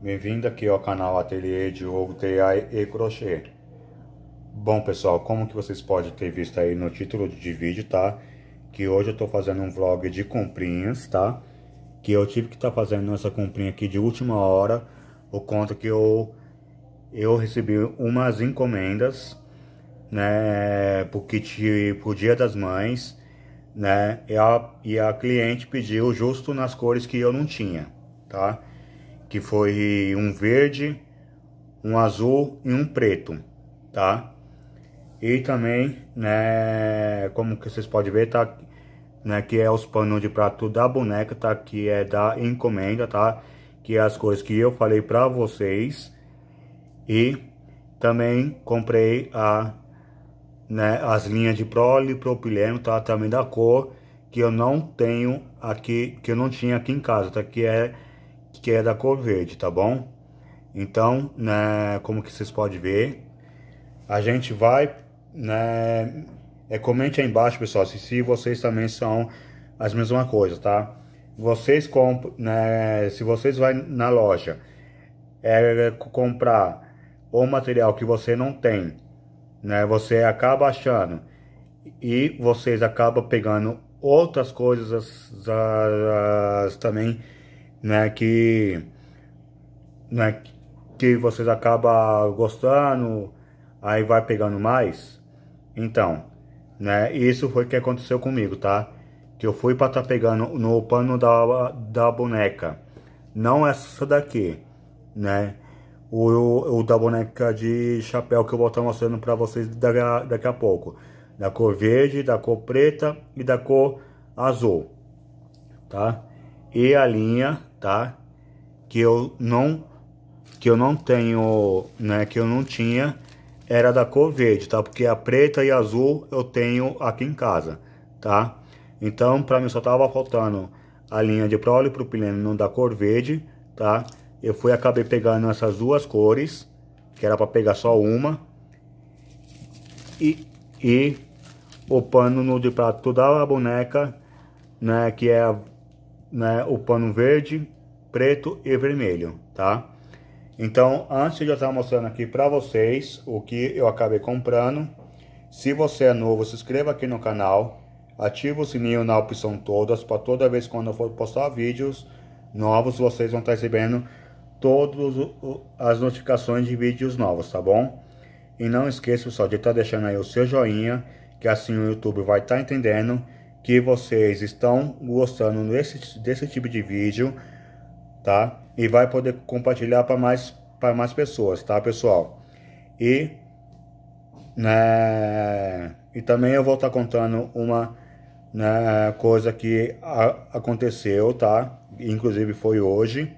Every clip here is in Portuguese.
Bem-vindo aqui ao canal Ateliê de Ovo TI e Crochê. Bom pessoal, como que vocês podem ter visto aí no título de vídeo, tá? Que hoje eu tô fazendo um vlog de comprinhas, tá? Que eu tive que estar tá fazendo essa comprinha aqui de última hora. O conta que eu, eu recebi umas encomendas, né? Pro kit pro Dia das Mães, né? E a, e a cliente pediu justo nas cores que eu não tinha, Tá? que foi um verde, um azul e um preto, tá? E também, né, como que vocês podem ver, tá, né, que é os panos de prato da boneca, tá, que é da encomenda, tá? Que é as cores que eu falei pra vocês. E também comprei a, né, as linhas de prolipropileno, tá, também da cor que eu não tenho aqui, que eu não tinha aqui em casa, tá, que é que é da cor verde, tá bom? Então, né, como que vocês podem ver, a gente vai, né, é, comente aí embaixo, pessoal, se, se vocês também são as mesmas coisas, tá? Vocês compram, né, se vocês vai na loja, é, é, comprar o material que você não tem, né, você acaba achando e vocês acabam pegando outras coisas as, as, as, também né, que, né, que vocês acabam gostando, aí vai pegando mais. Então, né, isso foi o que aconteceu comigo, tá? Que eu fui para estar tá pegando no pano da, da boneca, não essa daqui, né? O, o da boneca de chapéu que eu vou estar tá mostrando para vocês daqui a, daqui a pouco. Da cor verde, da cor preta e da cor azul, tá? E a linha tá? Que eu não que eu não tenho, né, que eu não tinha era da cor verde, tá? Porque a preta e a azul eu tenho aqui em casa, tá? Então, para mim só tava faltando a linha de não da cor verde, tá? Eu fui acabei pegando essas duas cores, que era para pegar só uma. E e o pano no de prato da boneca, né, que é né, o pano verde, preto e vermelho, tá? Então, antes de eu estar mostrando aqui para vocês o que eu acabei comprando, se você é novo, se inscreva aqui no canal, ative o sininho na opção todas, para toda vez quando eu for postar vídeos novos, vocês vão estar recebendo todas as notificações de vídeos novos, tá bom? E não esqueça, pessoal, de estar tá deixando aí o seu joinha, que assim o YouTube vai estar tá entendendo que vocês estão gostando desse, desse tipo de vídeo, tá? E vai poder compartilhar para mais, mais pessoas, tá, pessoal? E, né, e também eu vou estar tá contando uma né, coisa que a, aconteceu, tá? Inclusive foi hoje,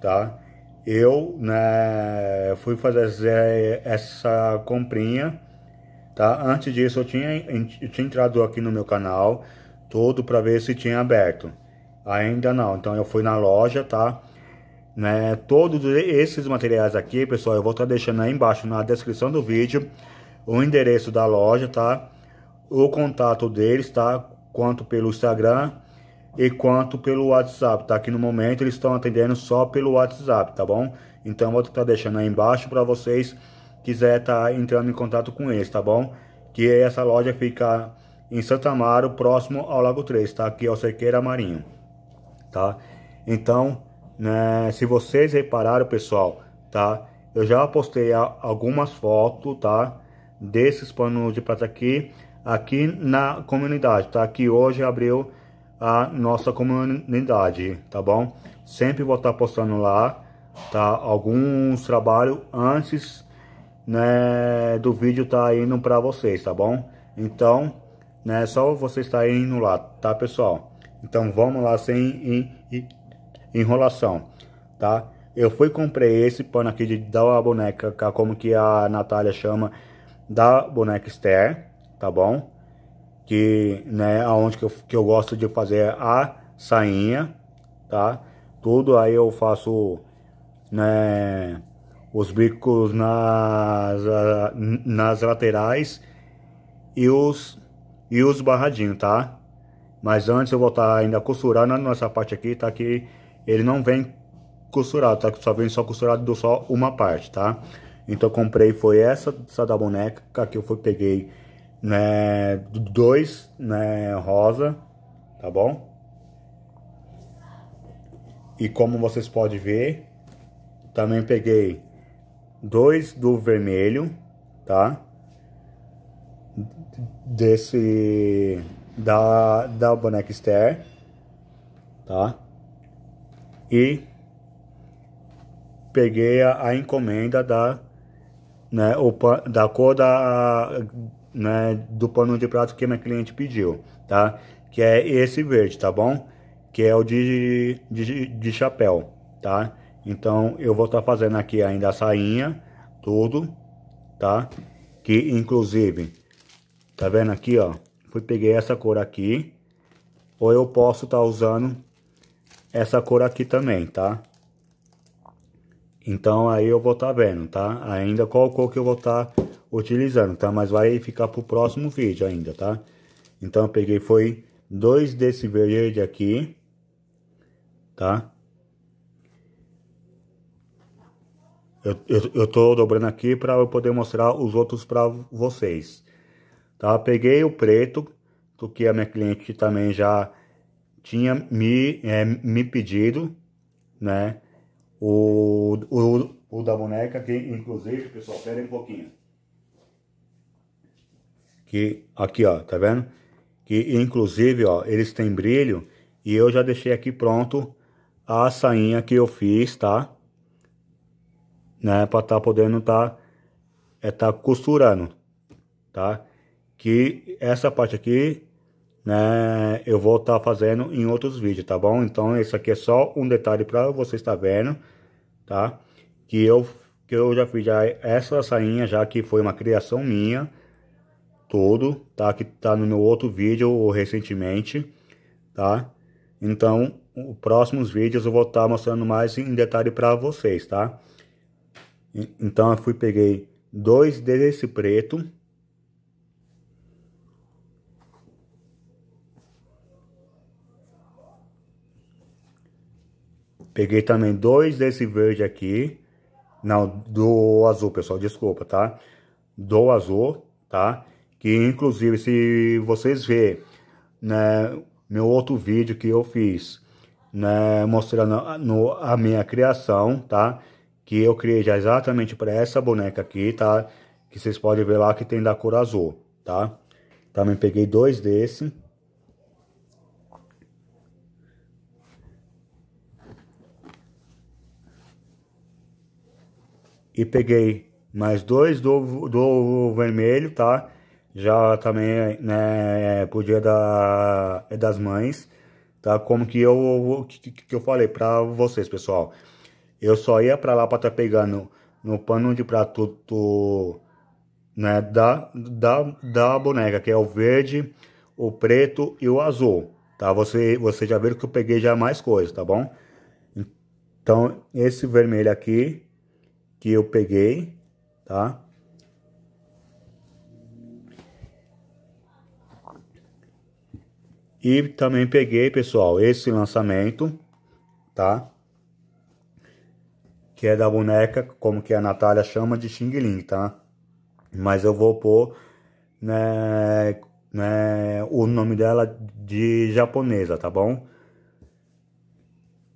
tá? Eu né, fui fazer essa comprinha, tá? Antes disso eu tinha, eu tinha entrado aqui no meu canal todo para ver se tinha aberto. Ainda não, então eu fui na loja, tá? Né? Todos esses materiais aqui, pessoal, eu vou estar tá deixando aí embaixo na descrição do vídeo o endereço da loja, tá? O contato deles, tá? Quanto pelo Instagram e quanto pelo WhatsApp, tá? aqui no momento eles estão atendendo só pelo WhatsApp, tá bom? Então eu vou estar tá deixando aí embaixo para vocês quiser estar tá entrando em contato com eles, tá bom? Que essa loja fica em Santa Amaro, próximo ao Lago 3, tá? Aqui é o Cerqueira Marinho, tá? Então, né, se vocês repararam, pessoal, tá? Eu já postei algumas fotos, tá? Desses panos de prata aqui, aqui na comunidade, tá? Que hoje abriu a nossa comunidade, tá bom? Sempre vou estar tá postando lá, tá? Alguns trabalhos antes né, do vídeo tá indo para vocês, tá bom? Então, né, só você está indo lá, tá, pessoal? Então, vamos lá sem enrolação, tá? Eu fui comprei esse pano aqui de da boneca, como que a Natália chama, da boneca Esther, tá bom? Que, né, aonde que eu, que eu gosto de fazer a sainha, tá? Tudo aí eu faço, né, os bicos nas, nas laterais e os, e os barradinhos, tá? Mas antes eu vou estar tá ainda costurando nessa parte aqui, tá? Que ele não vem costurado, tá? Só vem só costurado do só uma parte, tá? Então comprei, foi essa, essa da boneca que eu fui, peguei, né? Dois, né? Rosa, tá bom? E como vocês podem ver, também peguei dois do vermelho, tá? Desse da da boneca Esther, tá? E peguei a, a encomenda da né, o, da cor da né, do pano de prato que minha cliente pediu, tá? Que é esse verde, tá bom? Que é o de, de, de chapéu, tá? Então, eu vou estar tá fazendo aqui ainda a sainha, tudo, tá? Que, inclusive, tá vendo aqui, ó? Fui peguei essa cor aqui, ou eu posso estar tá usando essa cor aqui também, tá? Então, aí eu vou estar tá vendo, tá? Ainda qual cor que eu vou estar utilizando, tá? Mas vai ficar pro próximo vídeo ainda, tá? Então, eu peguei, foi dois desse verde aqui, tá? Eu estou dobrando aqui para eu poder mostrar os outros para vocês. Tá? Peguei o preto, do que a minha cliente também já tinha me, é, me pedido, né? O, o, o da boneca, que inclusive, pessoal, pera um pouquinho. Que, aqui, ó, tá vendo? Que inclusive, ó, eles têm brilho e eu já deixei aqui pronto a sainha que eu fiz, tá? né, para estar tá podendo estar tá, é, tá costurando, tá? Que essa parte aqui, né, eu vou estar tá fazendo em outros vídeos, tá bom? Então, esse aqui é só um detalhe para você estar vendo, tá? Que eu, que eu já fiz já essa sainha, já que foi uma criação minha, todo, tá? Que tá no meu outro vídeo recentemente, tá? Então, os próximos vídeos eu vou estar tá mostrando mais em detalhe para vocês, Tá? Então eu fui peguei dois desse preto. Peguei também dois desse verde aqui. Não, do azul, pessoal, desculpa, tá? Do azul, tá? Que inclusive, se vocês verem, né, meu outro vídeo que eu fiz, né, mostrando no, a minha criação, tá? que eu criei já exatamente para essa boneca aqui, tá? Que vocês podem ver lá que tem da cor azul, tá? Também peguei dois desse. E peguei mais dois do, do vermelho, tá? Já também, né, pro dia da, é das mães, tá? Como que eu, que, que eu falei para vocês, pessoal. Eu só ia para lá para estar tá pegando no pano de prato né, da, da, da boneca, que é o verde, o preto e o azul, tá? Você, você já viu que eu peguei já mais coisas, tá bom? Então, esse vermelho aqui, que eu peguei, tá? E também peguei, pessoal, esse lançamento, tá? que é da boneca, como que a Natália chama, de Xing Ling, tá? Mas eu vou pôr né, né, o nome dela de japonesa, tá bom?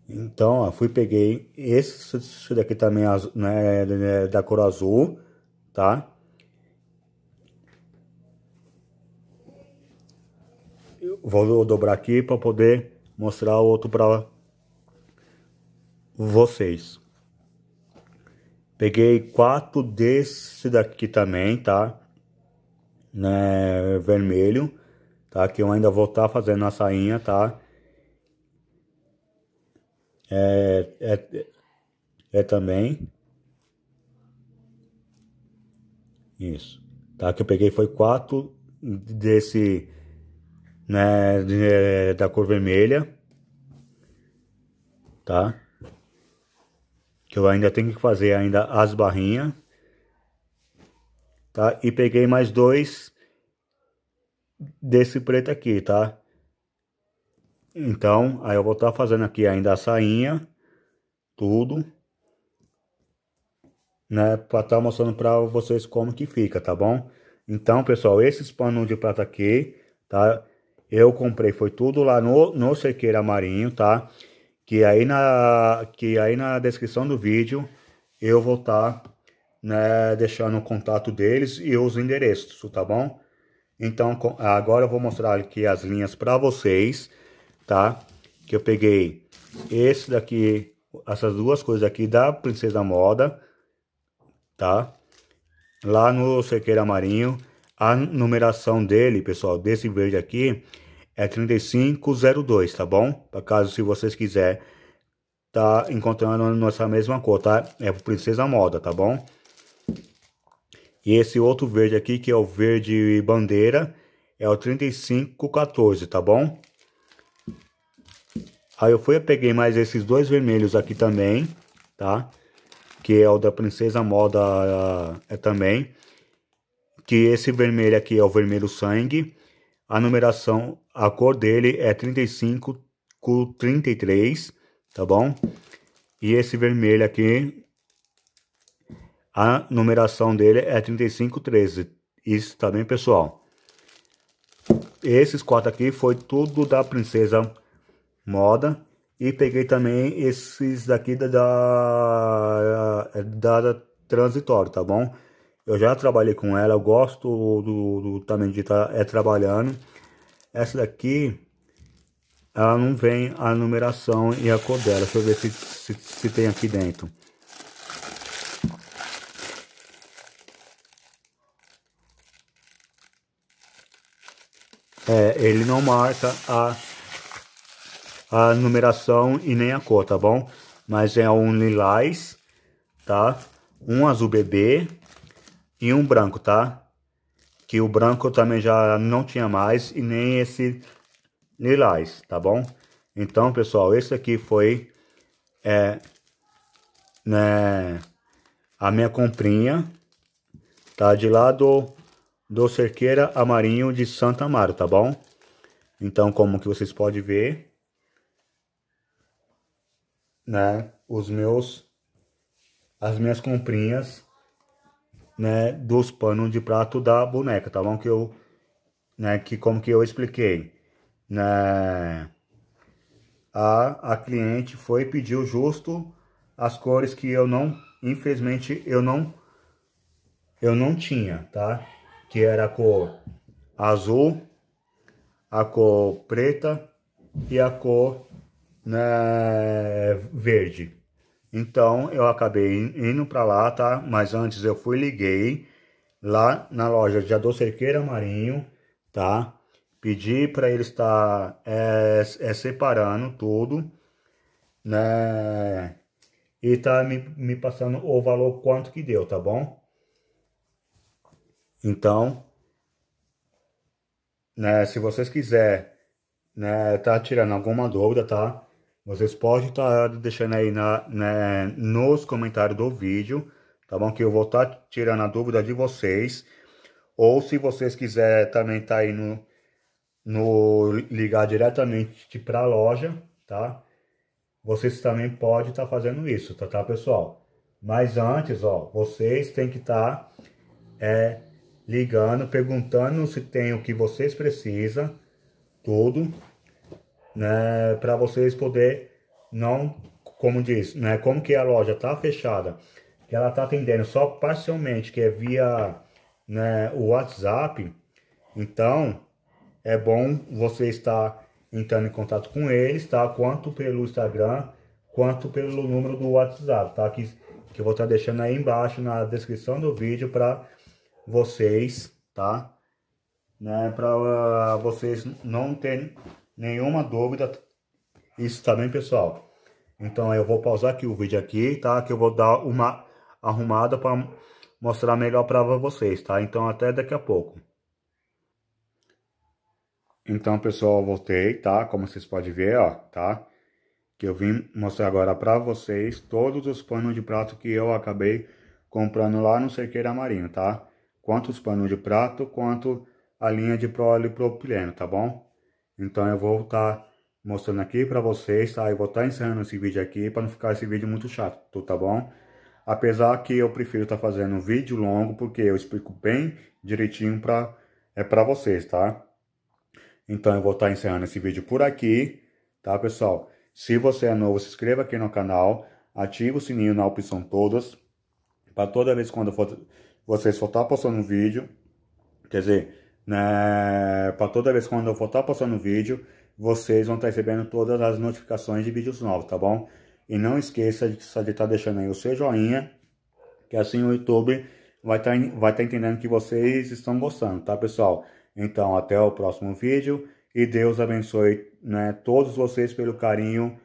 Então, ó, fui peguei esse, esse daqui também né, da cor azul, tá? vou dobrar aqui para poder mostrar o outro para vocês. Peguei quatro desse daqui também, tá? Né, vermelho, tá? Que eu ainda vou estar tá fazendo a sainha, tá? É, é, é também. Isso. Tá? Que eu peguei foi quatro desse, né, é, da cor vermelha, tá? que eu ainda tenho que fazer ainda as barrinhas, tá? E peguei mais dois desse preto aqui, tá? Então, aí eu vou estar tá fazendo aqui ainda a sainha, tudo, né? Para estar tá mostrando para vocês como que fica, tá bom? Então, pessoal, esses panos de prata aqui, tá? Eu comprei, foi tudo lá no, no Sequeira Marinho, tá? que aí na que aí na descrição do vídeo eu vou estar tá, né, deixando o contato deles e os endereços, tá bom? Então agora eu vou mostrar aqui as linhas para vocês, tá? Que eu peguei esse daqui, essas duas coisas aqui da Princesa Moda, tá? Lá no Sequeira Marinho, a numeração dele, pessoal, desse verde aqui é 3502, tá bom? Pra caso se vocês quiserem tá encontrando nossa mesma cor, tá? É pro Princesa Moda, tá bom? E esse outro verde aqui, que é o verde bandeira, é o 3514, tá bom? Aí eu fui e peguei mais esses dois vermelhos aqui também, tá? Que é o da Princesa Moda ah, é também. Que esse vermelho aqui é o vermelho sangue a numeração, a cor dele é 35 com 33, tá bom? E esse vermelho aqui, a numeração dele é 3513. Isso tá bem, pessoal? Esses quatro aqui foi tudo da Princesa Moda. E peguei também esses daqui da, da, da Transitório, tá bom? Eu já trabalhei com ela, eu gosto do, do também de estar tá, é, trabalhando. Essa daqui, ela não vem a numeração e a cor dela. Deixa eu ver se, se, se tem aqui dentro. É, ele não marca a, a numeração e nem a cor, tá bom? Mas é um lilás, tá? Um azul bebê, e um branco, tá? Que o branco também já não tinha mais e nem esse lilás, tá bom? Então, pessoal, esse aqui foi é, né, a minha comprinha, tá? De lá do, do Cerqueira Amarinho de Santa Amaro, tá bom? Então, como que vocês podem ver, né? Os meus, as minhas comprinhas né, dos panos de prato da boneca, tá bom? Que eu, né, que como que eu expliquei, né, a, a cliente foi e pediu justo as cores que eu não, infelizmente, eu não, eu não tinha, tá? Que era a cor azul, a cor preta e a cor né, verde, então eu acabei indo para lá, tá? Mas antes eu fui liguei lá na loja de Adoceriqueira Marinho, tá? Pedi para ele estar é, é, separando tudo, né? E tá me, me passando o valor quanto que deu, tá bom? Então, né, se vocês quiserem, né, tá tirando alguma dúvida, tá? Vocês podem estar deixando aí na, né, nos comentários do vídeo, tá bom? Que eu vou estar tirando a dúvida de vocês. Ou se vocês quiserem também estar tá aí no, no ligar diretamente para a loja, tá? Vocês também podem estar tá fazendo isso, tá, tá pessoal? Mas antes, ó, vocês têm que estar tá, é, ligando, perguntando se tem o que vocês precisam, tudo, né, para vocês poder não, como diz, né, como que a loja está fechada, que ela está atendendo só parcialmente, que é via né, o WhatsApp, então é bom você estar entrando em contato com eles, tá? Quanto pelo Instagram, quanto pelo número do WhatsApp, tá? Que, que eu vou estar tá deixando aí embaixo na descrição do vídeo para vocês, tá? Né? Para ah, vocês não terem nenhuma dúvida. Isso tá pessoal? Então eu vou pausar aqui o vídeo aqui, tá? Que eu vou dar uma arrumada para mostrar melhor para vocês, tá? Então até daqui a pouco. Então, pessoal, voltei, tá? Como vocês podem ver, ó, tá? Que eu vim mostrar agora para vocês todos os panos de prato que eu acabei comprando lá no Cerqueira Marinho, tá? Quanto os panos de prato, quanto a linha de prolipropileno, tá bom? Então eu vou estar tá mostrando aqui para vocês, tá? Eu vou estar tá encerrando esse vídeo aqui para não ficar esse vídeo muito chato, tá bom? Apesar que eu prefiro estar tá fazendo um vídeo longo porque eu explico bem direitinho para é para vocês, tá? Então eu vou estar tá encerrando esse vídeo por aqui, tá, pessoal? Se você é novo, se inscreva aqui no canal, ative o sininho na opção todas, para toda vez quando for, vocês for estar tá postando um vídeo, quer dizer, né? Para toda vez quando eu voltar tá passando vídeo, vocês vão estar tá recebendo todas as notificações de vídeos novos, tá bom? E não esqueça de estar de tá deixando aí o seu joinha, que assim o YouTube vai estar tá, vai tá entendendo que vocês estão gostando, tá pessoal? Então até o próximo vídeo e Deus abençoe né, todos vocês pelo carinho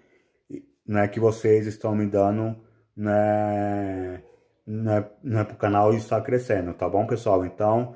né, que vocês estão me dando né, né, né, para o canal estar crescendo, tá bom pessoal? Então...